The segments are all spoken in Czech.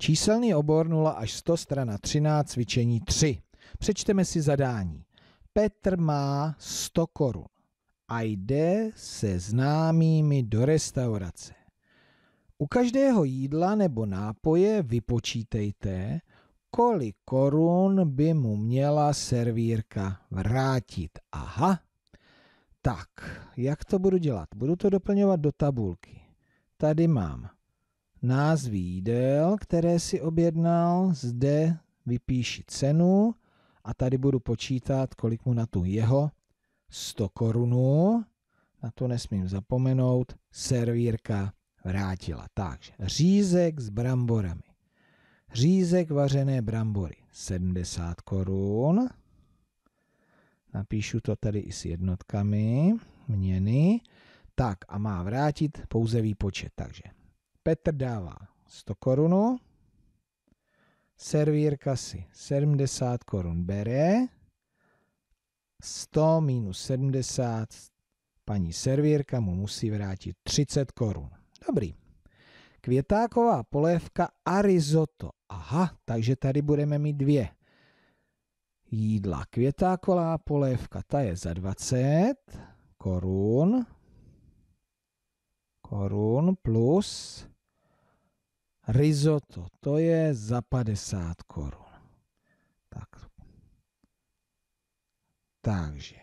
Číselný obor 0 až 100 strana 13 cvičení 3. Přečteme si zadání. Petr má 100 korun a jde se známými do restaurace. U každého jídla nebo nápoje vypočítejte, kolik korun by mu měla servírka vrátit. Aha, tak, jak to budu dělat? Budu to doplňovat do tabulky. Tady mám názvy jídel, které si objednal, zde vypíši cenu a tady budu počítat, kolik mu na tu jeho 100 korunů, na to nesmím zapomenout, servírka vrátila. Takže řízek s bramborami. Řízek vařené brambory 70 korun. Napíšu to tady i s jednotkami měny. Tak a má vrátit pouze výpočet. Takže Petr dává 100 korun, servírka si 70 korun bere, 100 minus 70, paní servírka mu musí vrátit 30 korun. Dobrý. Květáková polévka a risotto. Aha, takže tady budeme mít dvě jídla. Květáková polévka, ta je za 20 korun. Korun plus risotto, to je za 50 korun. Tak. Takže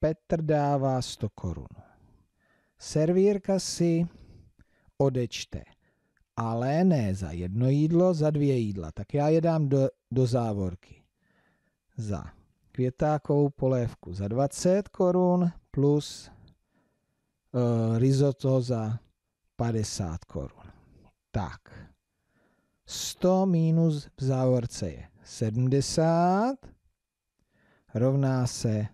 Petr dává 100 korun. Servírka si odečte, ale ne za jedno jídlo, za dvě jídla. Tak já je dám do, do závorky. Za květákovou polévku za 20 korun plus e, risotto za 50 korun. Tak. 100 minus v závorce je 70, rovná se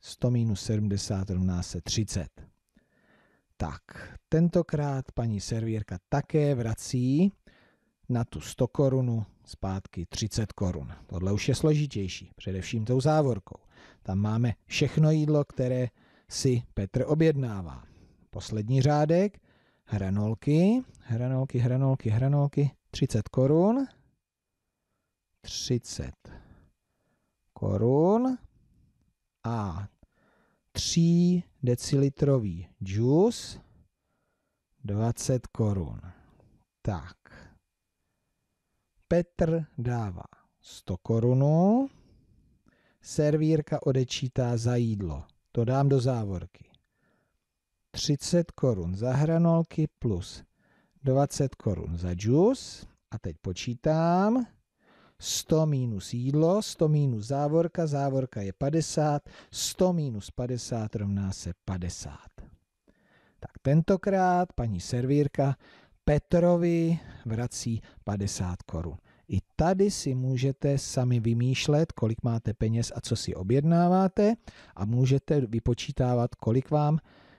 100 minus 70 rovná se 30. Tak, tentokrát paní servírka také vrací na tu 100 korunu zpátky 30 korun. Tohle už je složitější, především tou závorkou. Tam máme všechno jídlo, které si Petr objednává. Poslední řádek hranolky, hranolky, hranolky, hranolky, 30 korun, 30 korun a 3 decilitrový džus 20 korun. Tak. Petr dává 100 korunů. Servírka odečítá za jídlo. To dám do závorky. 30 korun za hranolky plus 20 korun za džus. A teď počítám. 100 minus jídlo, 100 minus závorka, závorka je 50, 100 minus 50 rovná se 50. Tak tentokrát paní servírka Petrovi vrací 50 korun. I tady si můžete sami vymýšlet, kolik máte peněz a co si objednáváte a můžete vypočítávat, kolik vám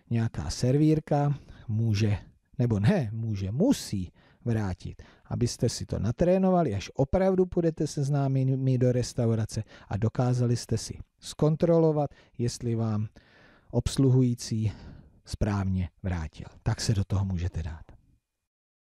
nějaká servírka může, nebo ne, může, musí vrátit, abyste si to natrénovali, až opravdu půjdete se známými do restaurace a dokázali jste si zkontrolovat, jestli vám obsluhující správně vrátil. Tak se do toho můžete dát.